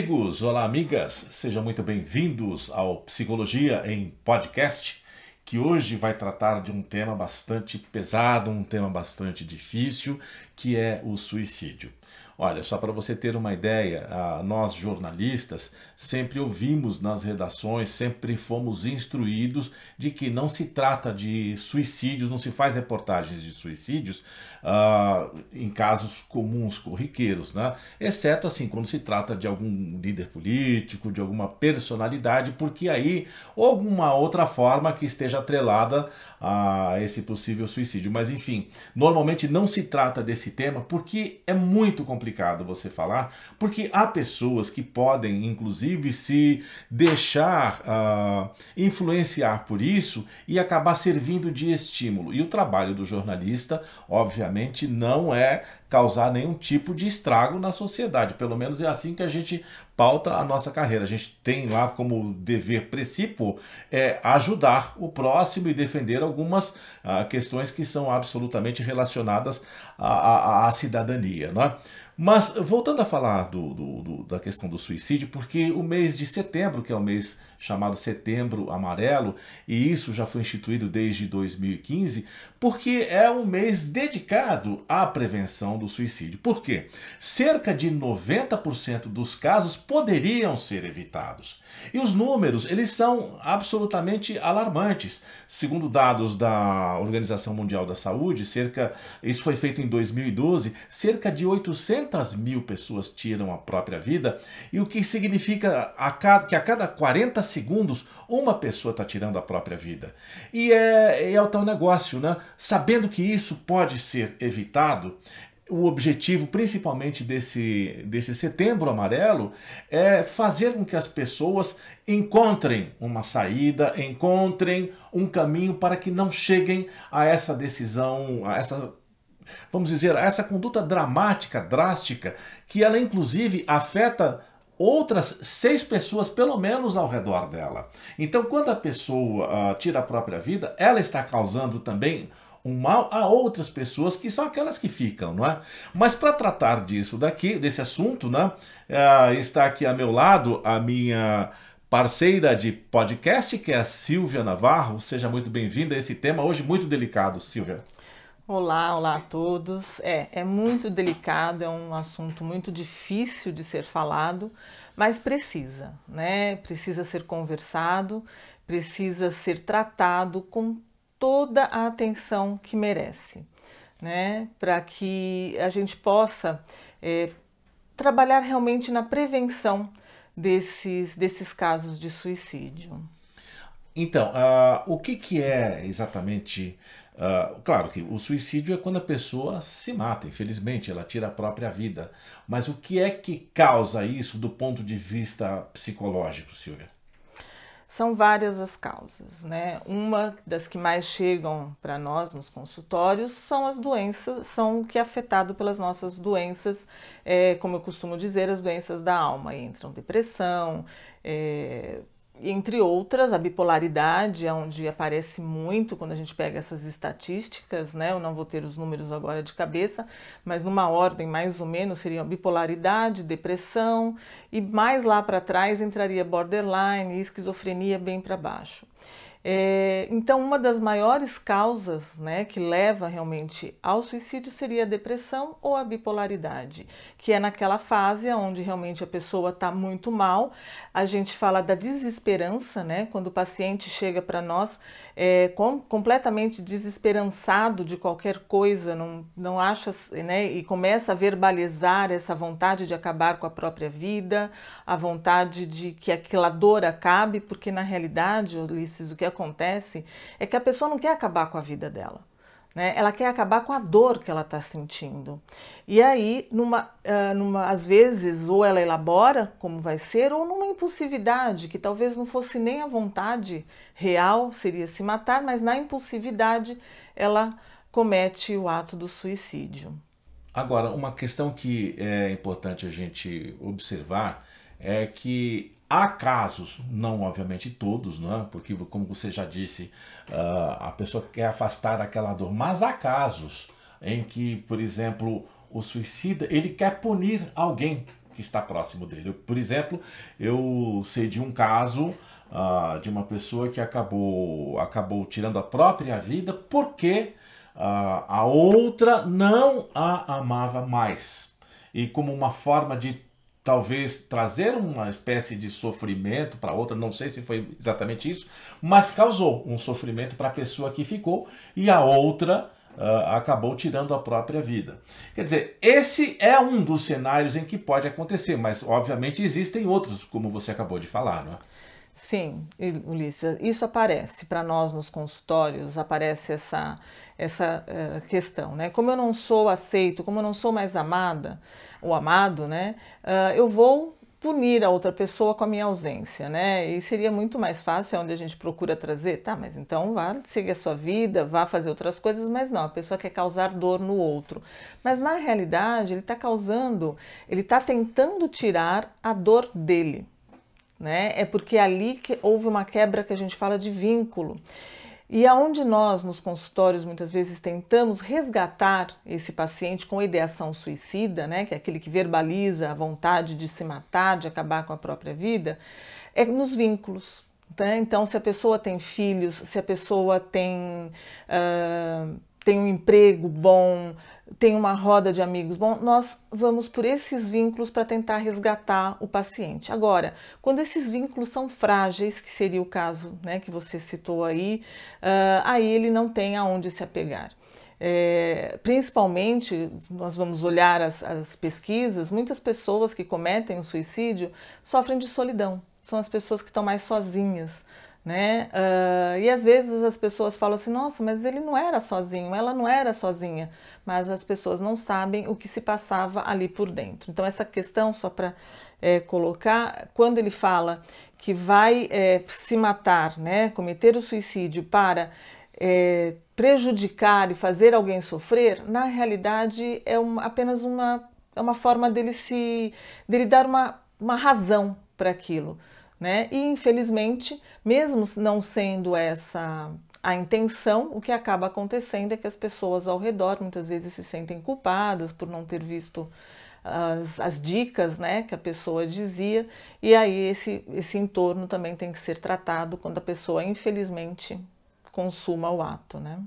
amigos, olá amigas, sejam muito bem-vindos ao Psicologia em Podcast, que hoje vai tratar de um tema bastante pesado, um tema bastante difícil, que é o suicídio. Olha, só para você ter uma ideia, nós jornalistas sempre ouvimos nas redações, sempre fomos instruídos de que não se trata de suicídios, não se faz reportagens de suicídios uh, em casos comuns, corriqueiros, né? Exceto assim, quando se trata de algum líder político, de alguma personalidade, porque aí alguma outra forma que esteja atrelada a esse possível suicídio. Mas enfim, normalmente não se trata desse tema porque é muito complicado complicado você falar, porque há pessoas que podem, inclusive, se deixar uh, influenciar por isso e acabar servindo de estímulo. E o trabalho do jornalista, obviamente, não é causar nenhum tipo de estrago na sociedade. Pelo menos é assim que a gente pauta a nossa carreira. A gente tem lá como dever principal é, ajudar o próximo e defender algumas ah, questões que são absolutamente relacionadas à, à, à cidadania. Não é? Mas voltando a falar do, do, do, da questão do suicídio, porque o mês de setembro, que é o mês chamado Setembro Amarelo, e isso já foi instituído desde 2015, porque é um mês dedicado à prevenção do suicídio. Por quê? Cerca de 90% dos casos poderiam ser evitados. E os números, eles são absolutamente alarmantes. Segundo dados da Organização Mundial da Saúde, cerca, isso foi feito em 2012, cerca de 800 mil pessoas tiram a própria vida, e o que significa a cada, que a cada 40 segundos, uma pessoa está tirando a própria vida. E é, é o tal negócio, né? Sabendo que isso pode ser evitado, o objetivo principalmente desse, desse setembro amarelo é fazer com que as pessoas encontrem uma saída, encontrem um caminho para que não cheguem a essa decisão, a essa vamos dizer, a essa conduta dramática, drástica, que ela inclusive afeta outras seis pessoas, pelo menos, ao redor dela. Então, quando a pessoa uh, tira a própria vida, ela está causando também um mal a outras pessoas que são aquelas que ficam, não é? Mas para tratar disso daqui, desse assunto, né, uh, está aqui a meu lado a minha parceira de podcast, que é a Silvia Navarro. Seja muito bem-vinda a esse tema hoje muito delicado, Silvia. Olá, olá a todos. É, é muito delicado, é um assunto muito difícil de ser falado, mas precisa, né? Precisa ser conversado, precisa ser tratado com toda a atenção que merece, né? Para que a gente possa é, trabalhar realmente na prevenção desses, desses casos de suicídio. Então, uh, o que, que é exatamente Uh, claro que o suicídio é quando a pessoa se mata, infelizmente, ela tira a própria vida. Mas o que é que causa isso do ponto de vista psicológico, Silvia? São várias as causas, né? Uma das que mais chegam para nós nos consultórios são as doenças, são o que é afetado pelas nossas doenças, é, como eu costumo dizer, as doenças da alma. Entram depressão, é, entre outras, a bipolaridade é onde aparece muito quando a gente pega essas estatísticas, né? Eu não vou ter os números agora de cabeça, mas numa ordem mais ou menos seria bipolaridade, depressão e mais lá para trás entraria borderline e esquizofrenia bem para baixo. É, então, uma das maiores causas né, que leva realmente ao suicídio seria a depressão ou a bipolaridade, que é naquela fase onde realmente a pessoa está muito mal. A gente fala da desesperança, né, quando o paciente chega para nós é, com, completamente desesperançado de qualquer coisa, não, não acha, né, e começa a verbalizar essa vontade de acabar com a própria vida, a vontade de que aquela dor acabe, porque na realidade, Ulisses, o que acontece é que a pessoa não quer acabar com a vida dela. Né? Ela quer acabar com a dor que ela está sentindo. E aí, numa, numa, às vezes, ou ela elabora como vai ser, ou numa impulsividade, que talvez não fosse nem a vontade real, seria se matar, mas na impulsividade ela comete o ato do suicídio. Agora, uma questão que é importante a gente observar é que Há casos, não obviamente todos, né? porque, como você já disse, ah, a pessoa quer afastar aquela dor, mas há casos em que, por exemplo, o suicida ele quer punir alguém que está próximo dele. Por exemplo, eu sei de um caso uh, de uma pessoa que acabou, acabou tirando a própria vida porque uh, a outra não a amava mais. E como uma forma de talvez trazer uma espécie de sofrimento para outra, não sei se foi exatamente isso, mas causou um sofrimento para a pessoa que ficou e a outra uh, acabou tirando a própria vida. Quer dizer, esse é um dos cenários em que pode acontecer, mas obviamente existem outros, como você acabou de falar, não é? Sim, Ulisses, isso aparece para nós nos consultórios, aparece essa, essa uh, questão, né? Como eu não sou aceito, como eu não sou mais amada, ou amado, né? Uh, eu vou punir a outra pessoa com a minha ausência, né? E seria muito mais fácil, é onde a gente procura trazer, tá, mas então vá, siga a sua vida, vá fazer outras coisas, mas não, a pessoa quer causar dor no outro. Mas na realidade, ele está causando, ele está tentando tirar a dor dele né? É porque ali que houve uma quebra que a gente fala de vínculo. E aonde nós nos consultórios muitas vezes tentamos resgatar esse paciente com ideação suicida, né, que é aquele que verbaliza a vontade de se matar, de acabar com a própria vida, é nos vínculos. Tá? Então, se a pessoa tem filhos, se a pessoa tem uh, tem um emprego bom, tem uma roda de amigos bom, nós vamos por esses vínculos para tentar resgatar o paciente. Agora, quando esses vínculos são frágeis, que seria o caso né, que você citou aí, uh, aí ele não tem aonde se apegar. É, principalmente, nós vamos olhar as, as pesquisas, muitas pessoas que cometem o suicídio sofrem de solidão, são as pessoas que estão mais sozinhas, né? Uh, e às vezes as pessoas falam assim, nossa, mas ele não era sozinho, ela não era sozinha, mas as pessoas não sabem o que se passava ali por dentro. Então essa questão só para é, colocar, quando ele fala que vai é, se matar, né, cometer o suicídio para é, prejudicar e fazer alguém sofrer, na realidade é um, apenas uma, é uma forma dele se dele dar uma, uma razão para aquilo né? E infelizmente, mesmo não sendo essa a intenção, o que acaba acontecendo é que as pessoas ao redor muitas vezes se sentem culpadas por não ter visto as, as, dicas né, que a pessoa dizia, e aí esse, esse entorno também tem que ser tratado quando a pessoa, infelizmente, consuma o ato. Né?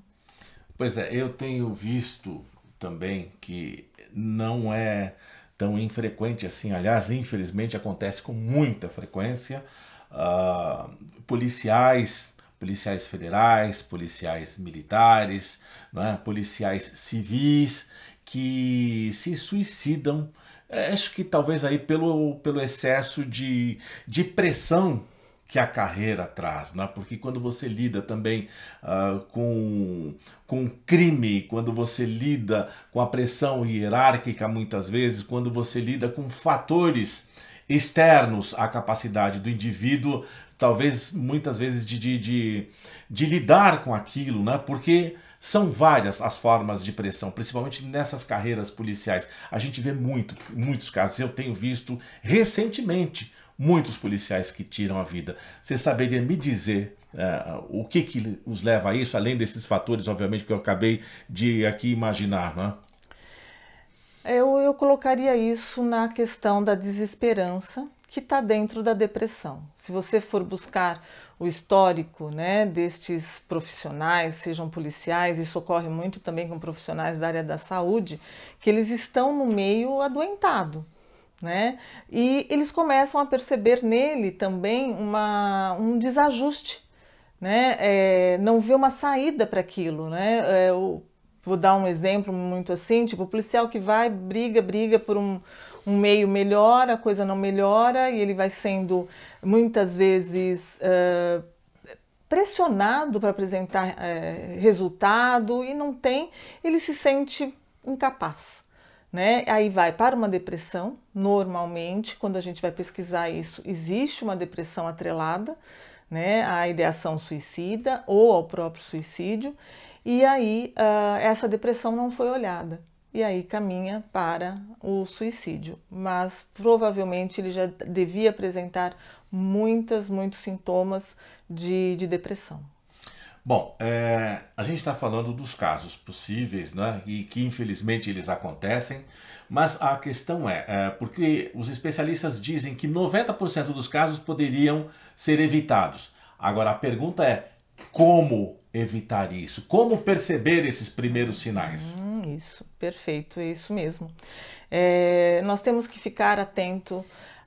Pois é, eu tenho visto também que não é tão infrequente assim. Aliás, infelizmente acontece com muita frequência. Uh, policiais, policiais federais, policiais militares, é? policiais civis que se suicidam. Eh, acho que talvez aí pelo, pelo excesso de, de pressão que a carreira traz, né? porque quando você lida também uh, com, com crime, quando você lida com a pressão hierárquica muitas vezes, quando você lida com fatores externos à capacidade do indivíduo, talvez muitas vezes de, de, de, de lidar com aquilo, né? porque são várias as formas de pressão, principalmente nessas carreiras policiais. A gente vê muito, muitos casos, eu tenho visto recentemente muitos policiais que tiram a vida. Você saberia me dizer uh, o que, que os leva a isso, além desses fatores, obviamente, que eu acabei de aqui imaginar, não é? Eu, eu colocaria isso na questão da desesperança que está dentro da depressão. Se você for buscar o histórico né, destes profissionais, sejam policiais, isso ocorre muito também com profissionais da área da saúde, que eles estão no meio adoentado né? E eles começam a perceber nele também uma, um desajuste, né? É, não vê uma saída para aquilo, né? É, o, vou dar um exemplo muito assim, tipo o policial que vai briga, briga por um, um meio melhor, a coisa não melhora e ele vai sendo muitas vezes uh, pressionado para apresentar uh, resultado e não tem, ele se sente incapaz né? Aí vai para uma depressão, normalmente, quando a gente vai pesquisar isso, existe uma depressão atrelada, né? À ideação suicida ou ao próprio suicídio, e aí uh, essa depressão não foi olhada. E aí caminha para o suicídio, mas provavelmente ele já devia apresentar muitas, muitos sintomas de, de depressão. Bom, é, a gente está falando dos casos possíveis, né? E que infelizmente eles acontecem, mas a questão é, é porque os especialistas dizem que 90% dos casos poderiam ser evitados. Agora a pergunta é como evitar isso? Como perceber esses primeiros sinais? Hum, isso, perfeito, é isso mesmo. É, nós temos que ficar atento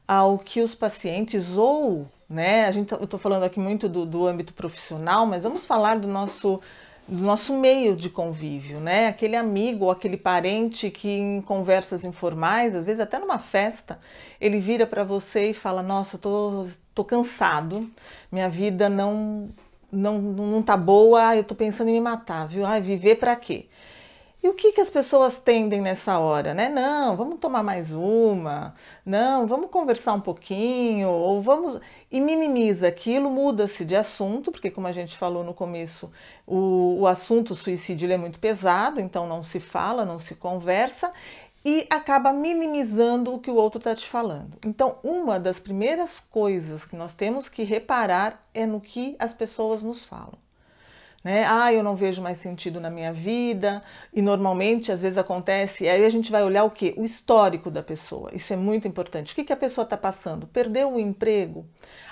ao que os pacientes ou né? A gente, tá, eu estou falando aqui muito do, do âmbito profissional, mas vamos falar do nosso do nosso meio de convívio, né? Aquele amigo ou aquele parente que em conversas informais, às vezes até numa festa, ele vira para você e fala: "Nossa, eu tô, tô cansado. Minha vida não não não tá boa, eu tô pensando em me matar, viu? Ai, viver para quê?" E o que, que as pessoas tendem nessa hora, né? Não, vamos tomar mais uma, não, vamos conversar um pouquinho, ou vamos. E minimiza aquilo, muda-se de assunto, porque, como a gente falou no começo, o, o assunto suicídio é muito pesado, então não se fala, não se conversa, e acaba minimizando o que o outro está te falando. Então, uma das primeiras coisas que nós temos que reparar é no que as pessoas nos falam né? Ah, eu não vejo mais sentido na minha vida. E normalmente, às vezes acontece, aí a gente vai olhar o que? O histórico da pessoa. Isso é muito importante. O que, que a pessoa está passando? Perdeu o emprego?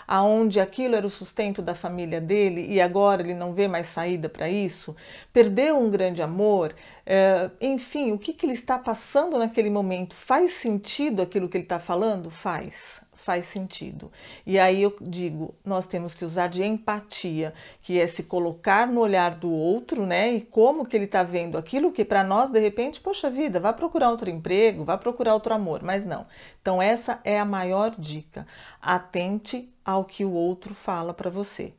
aonde aquilo era o sustento da família dele e agora ele não vê mais saída para isso, perdeu um grande amor, é, enfim, o que, que ele está passando naquele momento? Faz sentido aquilo que ele está falando? Faz faz sentido. E aí eu digo, nós temos que usar de empatia, que é se colocar no olhar do outro, né? E como que ele está vendo aquilo que para nós de repente, poxa vida, vá procurar outro emprego, vá procurar outro amor, mas não. Então essa é a maior dica. Atente ao que o outro fala para você.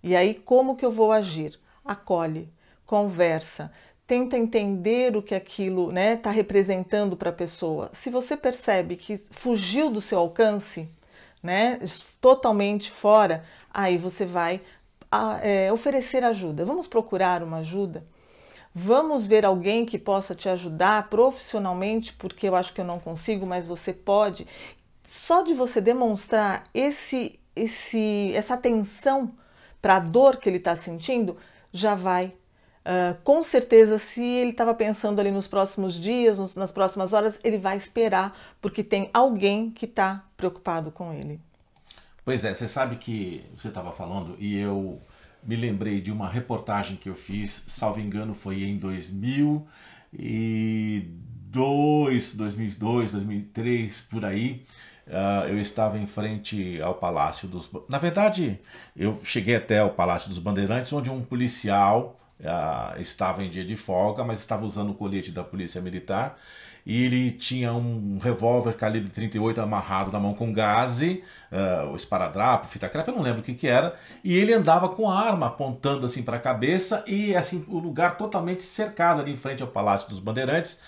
E aí, como que eu vou agir? Acolhe, conversa, tenta entender o que aquilo está né, tá representando para a pessoa. Se você percebe que fugiu do seu alcance, né, totalmente fora, aí você vai é, oferecer ajuda. Vamos procurar uma ajuda? Vamos ver alguém que possa te ajudar profissionalmente, porque eu acho que eu não consigo, mas você pode. Só de você demonstrar esse esse, essa atenção para a dor que ele está sentindo já vai. Uh, com certeza, se ele estava pensando ali nos próximos dias, nos, nas próximas horas, ele vai esperar, porque tem alguém que está preocupado com ele. Pois é, você sabe que você estava falando e eu me lembrei de uma reportagem que eu fiz, salvo engano, foi em 2002, 2002, 2003, por aí Uh, eu estava em frente ao Palácio dos. Na verdade, eu cheguei até o Palácio dos Bandeirantes, onde um policial uh, estava em dia de folga, mas estava usando o colete da Polícia Militar e ele tinha um revólver calibre 38 amarrado na mão com gás, uh, o esparadrapo, fita crepe, eu não lembro o que que era, e ele andava com a arma apontando assim para a cabeça e assim o lugar totalmente cercado ali em frente ao Palácio dos Bandeirantes,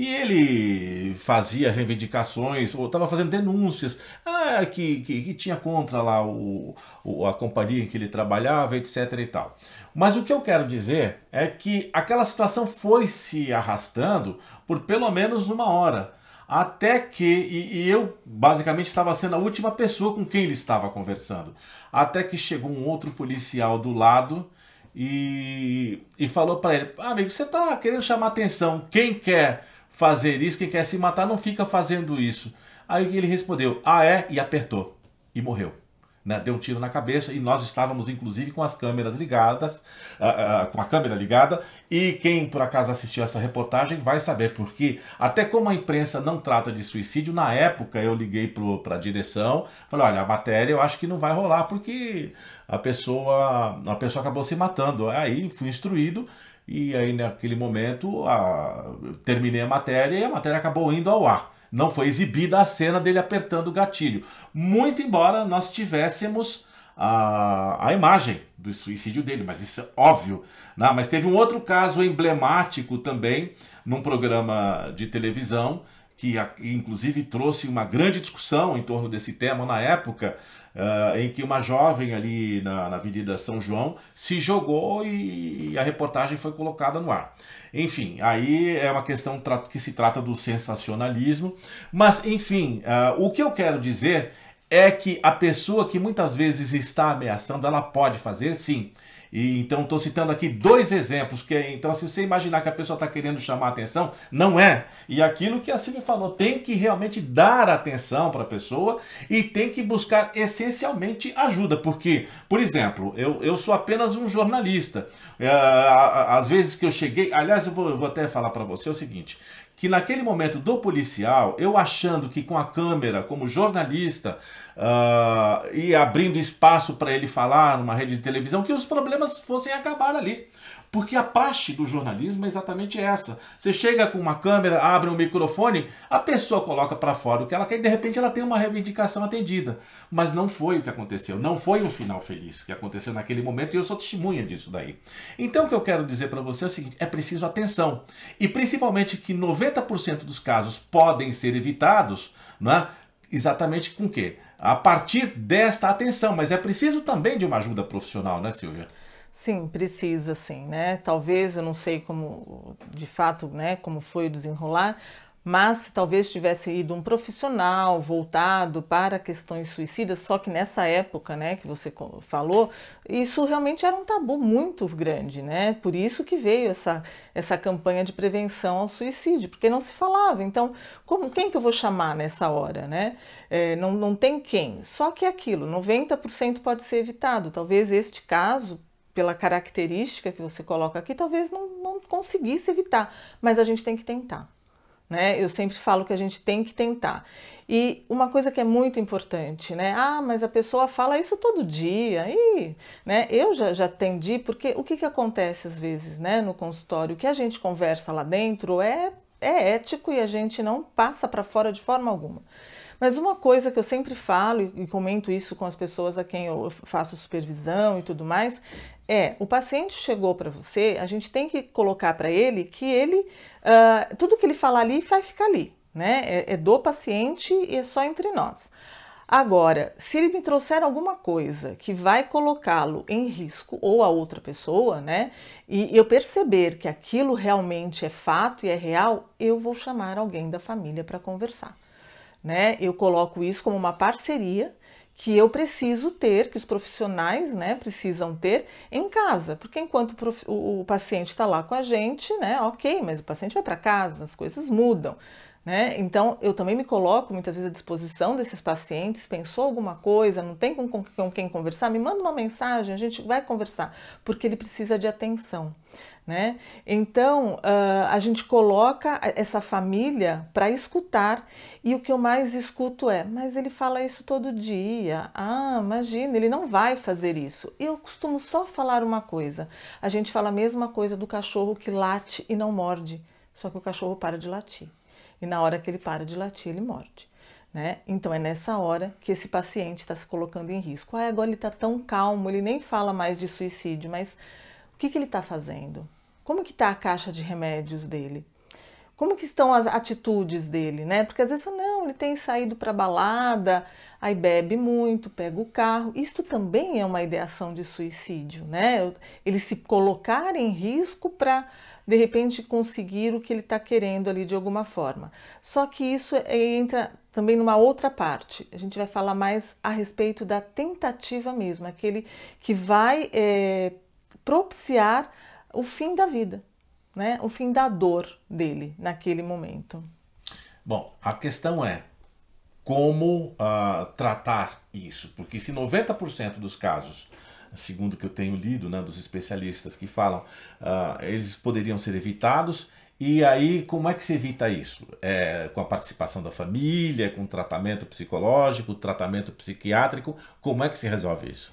e ele fazia reivindicações, ou estava fazendo denúncias, ah, que, que, que, tinha contra lá o, o, a companhia em que ele trabalhava, etc e tal. Mas o que eu quero dizer é que aquela situação foi se arrastando por pelo menos uma hora até que, e, e, eu basicamente estava sendo a última pessoa com quem ele estava conversando, até que chegou um outro policial do lado e, e falou para ele: ah, Amigo, você está querendo chamar atenção, quem quer fazer isso, quem quer se matar não fica fazendo isso. Aí ele respondeu, ah é, e apertou, e morreu. Né? Deu um tiro na cabeça e nós estávamos inclusive com as câmeras ligadas, uh, uh, com a câmera ligada, e quem por acaso assistiu essa reportagem vai saber, porque até como a imprensa não trata de suicídio, na época eu liguei para a direção, falei, olha, a matéria eu acho que não vai rolar, porque a pessoa, a pessoa acabou se matando. Aí fui instruído e aí, naquele momento, a... terminei a matéria e a matéria acabou indo ao ar. Não foi exibida a cena dele apertando o gatilho. Muito embora nós tivéssemos a, a imagem do suicídio dele, mas isso é óbvio. Né? Mas teve um outro caso emblemático também, num programa de televisão, que inclusive trouxe uma grande discussão em torno desse tema na época, uh, em que uma jovem ali na, na Avenida São João se jogou e, e, a reportagem foi colocada no ar. Enfim, aí é uma questão que se trata do sensacionalismo, mas enfim, uh, o que eu quero dizer é que a pessoa que muitas vezes está ameaçando, ela pode fazer sim e, então, estou citando aqui dois exemplos. que Então, se você imaginar que a pessoa está querendo chamar atenção, não é. E aquilo que a Silvia falou, tem que realmente dar atenção para a pessoa e tem que buscar essencialmente ajuda. Porque, por exemplo, eu, eu sou apenas um jornalista. É, às vezes que eu cheguei, aliás, eu vou, eu vou até falar para você o seguinte: que naquele momento do policial, eu achando que com a câmera, como jornalista, uh, e abrindo espaço para ele falar numa rede de televisão, que os problemas fossem acabar ali. Porque a praxe do jornalismo é exatamente essa. Você chega com uma câmera, abre um microfone, a pessoa coloca para fora o que ela quer e de repente ela tem uma reivindicação atendida. Mas não foi o que aconteceu, não foi um final feliz que aconteceu naquele momento e eu sou testemunha disso daí. Então o que eu quero dizer para você é o seguinte, é preciso atenção. E principalmente que 90% dos casos podem ser evitados, não é? Exatamente com o quê? A partir desta atenção, mas é preciso também de uma ajuda profissional, né, Silvia? Sim, precisa sim, né? Talvez, eu não sei como, de fato, né, como foi o desenrolar, mas talvez tivesse ido um profissional voltado para questões suicidas, só que nessa época, né, que você falou, isso realmente era um tabu muito grande, né? Por isso que veio essa, essa campanha de prevenção ao suicídio, porque não se falava. Então, como quem que eu vou chamar nessa hora, né? É, não, não tem quem. Só que é aquilo, 90% pode ser evitado. Talvez este caso pela característica que você coloca aqui, talvez não, não conseguisse evitar, mas a gente tem que tentar. Né? Eu sempre falo que a gente tem que tentar. E uma coisa que é muito importante, né? Ah, mas a pessoa fala isso todo dia. E, né? Eu já, já atendi, porque o que, que acontece às vezes né, no consultório? O que a gente conversa lá dentro é, é ético e a gente não passa para fora de forma alguma. Mas uma coisa que eu sempre falo e comento isso com as pessoas a quem eu faço supervisão e tudo mais é, o paciente chegou para você, a gente tem que colocar para ele que ele, uh, tudo que ele falar ali vai ficar ali, né? É, é, do paciente e é só entre nós. Agora, se ele me trouxer alguma coisa que vai colocá-lo em risco ou a outra pessoa, né? E eu perceber que aquilo realmente é fato e é real, eu vou chamar alguém da família para conversar, né? Eu coloco isso como uma parceria que eu preciso ter, que os profissionais né, precisam ter em casa, porque enquanto o, o paciente está lá com a gente, né, ok, mas o paciente vai para casa, as coisas mudam. Né? Então, eu também me coloco muitas vezes à disposição desses pacientes. Pensou alguma coisa, não tem com, com quem conversar, me manda uma mensagem, a gente vai conversar, porque ele precisa de atenção. Né? Então uh, a gente coloca essa família para escutar e o que eu mais escuto é, mas ele fala isso todo dia. Ah, imagina, ele não vai fazer isso. Eu costumo só falar uma coisa. A gente fala a mesma coisa do cachorro que late e não morde, só que o cachorro para de latir. E na hora que ele para de latir, ele morde. Né? Então é nessa hora que esse paciente está se colocando em risco. Ah, agora ele está tão calmo, ele nem fala mais de suicídio, mas o que, que ele está fazendo? Como que está a caixa de remédios dele? Como que estão as atitudes dele, né? Porque às vezes não, ele tem saído para balada, aí bebe muito, pega o carro. Isto também é uma ideação de suicídio, né? Ele se colocar em risco para de repente conseguir o que ele está querendo ali de alguma forma. Só que isso é, é, entra também numa outra parte. A gente vai falar mais a respeito da tentativa mesmo, aquele que vai é, propiciar o fim da vida, né? O fim da dor dele naquele momento. Bom, a questão é como uh, tratar isso, porque se 90% dos casos, segundo que eu tenho lido, né, dos especialistas que falam, uh, eles poderiam ser evitados, e aí, como é que se evita isso? É, com a participação da família, com tratamento psicológico, tratamento psiquiátrico, como é que se resolve isso?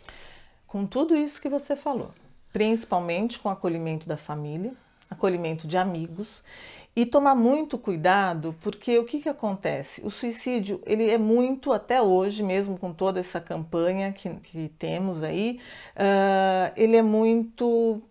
Com tudo isso que você falou principalmente com acolhimento da família, acolhimento de amigos e tomar muito cuidado, porque o que, que acontece? O suicídio, ele é muito, até hoje, mesmo com toda essa campanha que, que temos aí, uh, ele é muito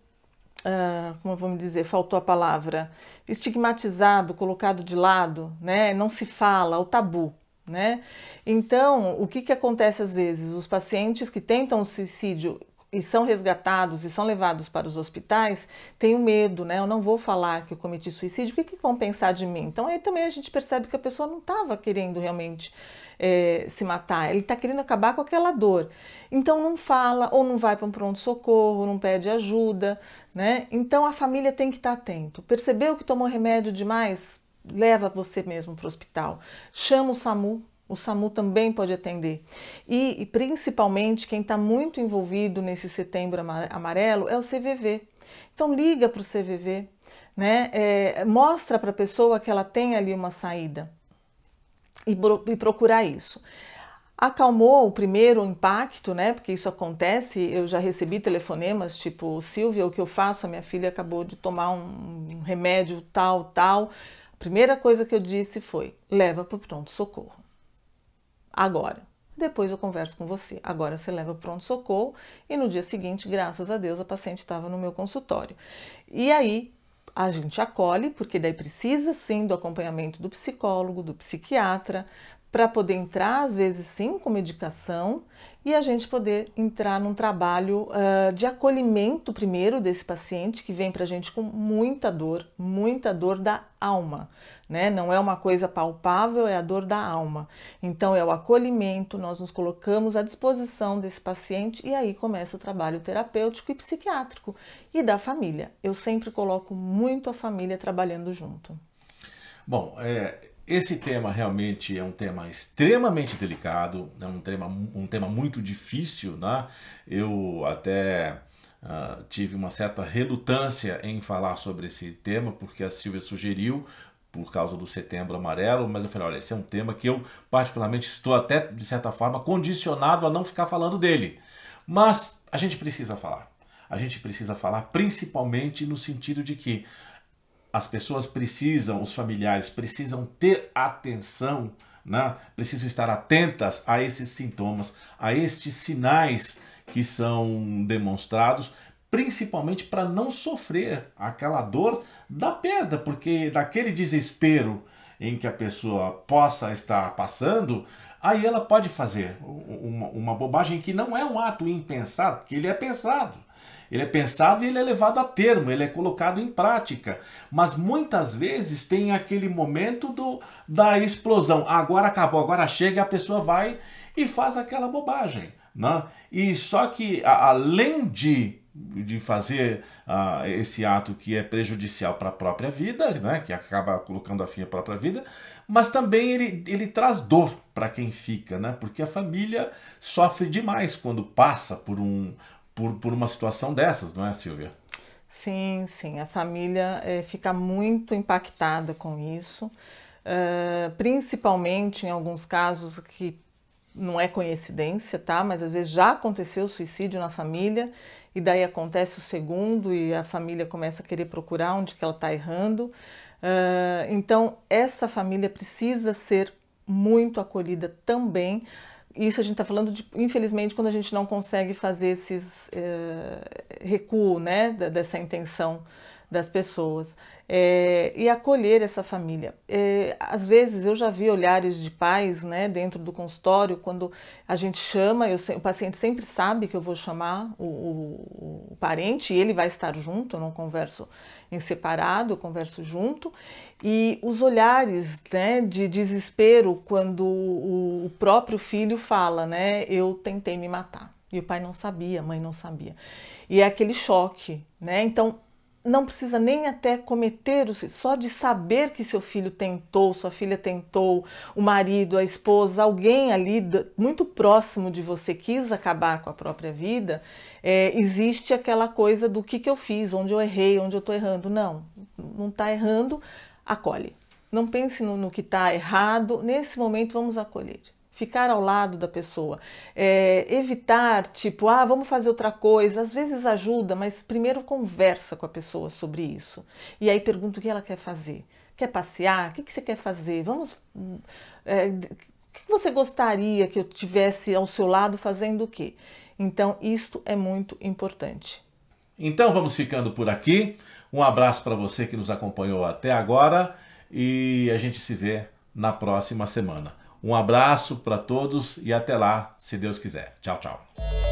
Uh, como vamos dizer, faltou a palavra, estigmatizado, colocado de lado, né? Não se fala, o tabu, né? Então, o que, que acontece às vezes? Os pacientes que tentam o suicídio e são resgatados e são levados para os hospitais, tenho medo, né? Eu não vou falar que eu cometi suicídio, o que, que vão pensar de mim? Então aí também a gente percebe que a pessoa não estava querendo realmente é, se matar, ele está querendo acabar com aquela dor. Então não fala, ou não vai para um pronto-socorro, não pede ajuda, né? Então a família tem que estar tá atento. Percebeu que tomou remédio demais? Leva você mesmo para o hospital. Chama o SAMU, o SAMU também pode atender. E, e principalmente quem está muito envolvido nesse setembro amarelo é o CVV. Então liga para o CVV, né? É, mostra para a pessoa que ela tem ali uma saída e, e procurar isso acalmou o primeiro impacto, né? Porque isso acontece. Eu já recebi telefonemas tipo, Silvia, o que eu faço? A minha filha acabou de tomar um remédio tal, tal. A primeira coisa que eu disse foi: leva para o pronto-socorro agora. Depois eu converso com você. Agora você leva pronto-socorro e no dia seguinte, graças a Deus, a paciente estava no meu consultório. E aí a gente acolhe, porque daí precisa sim do acompanhamento do psicólogo, do psiquiatra, para poder entrar, às vezes sim, com medicação, e a gente poder entrar num trabalho uh, de acolhimento primeiro desse paciente que vem para a gente com muita dor, muita dor da alma, né? Não é uma coisa palpável, é a dor da alma. Então é o acolhimento, nós nos colocamos à disposição desse paciente e aí começa o trabalho terapêutico e psiquiátrico e da família. Eu sempre coloco muito a família trabalhando junto. Bom, é, esse tema realmente é um tema extremamente delicado, é um tema, um tema muito difícil, né? Eu até uh, tive uma certa relutância em falar sobre esse tema, porque a Silvia sugeriu, por causa do setembro amarelo, mas eu falei, olha, esse é um tema que eu particularmente estou até, de certa forma, condicionado a não ficar falando dele. Mas a gente precisa falar. A gente precisa falar principalmente no sentido de que as pessoas precisam, os familiares precisam ter atenção, né? precisam estar atentas a esses sintomas, a estes sinais que são demonstrados, principalmente para não sofrer aquela dor da perda, porque daquele desespero em que a pessoa possa estar passando, aí ela pode fazer uma, uma bobagem que não é um ato impensado, porque ele é pensado. Ele é pensado e ele é levado a termo, ele é colocado em prática. Mas muitas vezes tem aquele momento do, da explosão. Ah, agora acabou, agora chega, a pessoa vai e faz aquela bobagem. Né? E só que, a, além de de fazer a ah, esse ato que é prejudicial para a própria vida, né, que acaba colocando a fim a própria vida, mas também ele, ele traz dor para quem fica, né, porque a família sofre demais quando passa por um, por, por uma situação dessas, não é, Silvia? Sim, sim. A família é, fica muito impactada com isso, uh, principalmente em alguns casos que não é coincidência, tá? Mas às vezes já aconteceu o suicídio na família e daí acontece o segundo e a família começa a querer procurar onde que ela está errando. Uh, então essa família precisa ser muito acolhida também isso a gente está falando de, infelizmente, quando a gente não consegue fazer esses eh, recuo, né, dessa intenção das pessoas é, e acolher essa família. É, às vezes eu já vi olhares de pais né, dentro do consultório, quando a gente chama, eu, o paciente sempre sabe que eu vou chamar o, o, o, parente e ele vai estar junto, eu não converso em separado, eu converso junto. E os olhares né, de desespero quando o, o próprio filho fala, né, eu tentei me matar. E o pai não sabia, a mãe não sabia. E é aquele choque, né? Então, não precisa nem até cometer, só de saber que seu filho tentou, sua filha tentou, o marido, a esposa, alguém ali muito próximo de você quis acabar com a própria vida, é, existe aquela coisa do que, que eu fiz, onde eu errei, onde eu estou errando. Não, não está errando, acolhe. Não pense no, no que está errado, nesse momento vamos acolher ficar ao lado da pessoa, é, evitar tipo ah vamos fazer outra coisa, às vezes ajuda, mas primeiro conversa com a pessoa sobre isso e aí pergunta o que ela quer fazer, quer passear, o que, que você quer fazer, vamos hum, é, o que você gostaria que eu tivesse ao seu lado fazendo o quê? Então isto é muito importante. Então vamos ficando por aqui. Um abraço para você que nos acompanhou até agora e a gente se vê na próxima semana. Um abraço para todos e até lá, se Deus quiser. Tchau, tchau.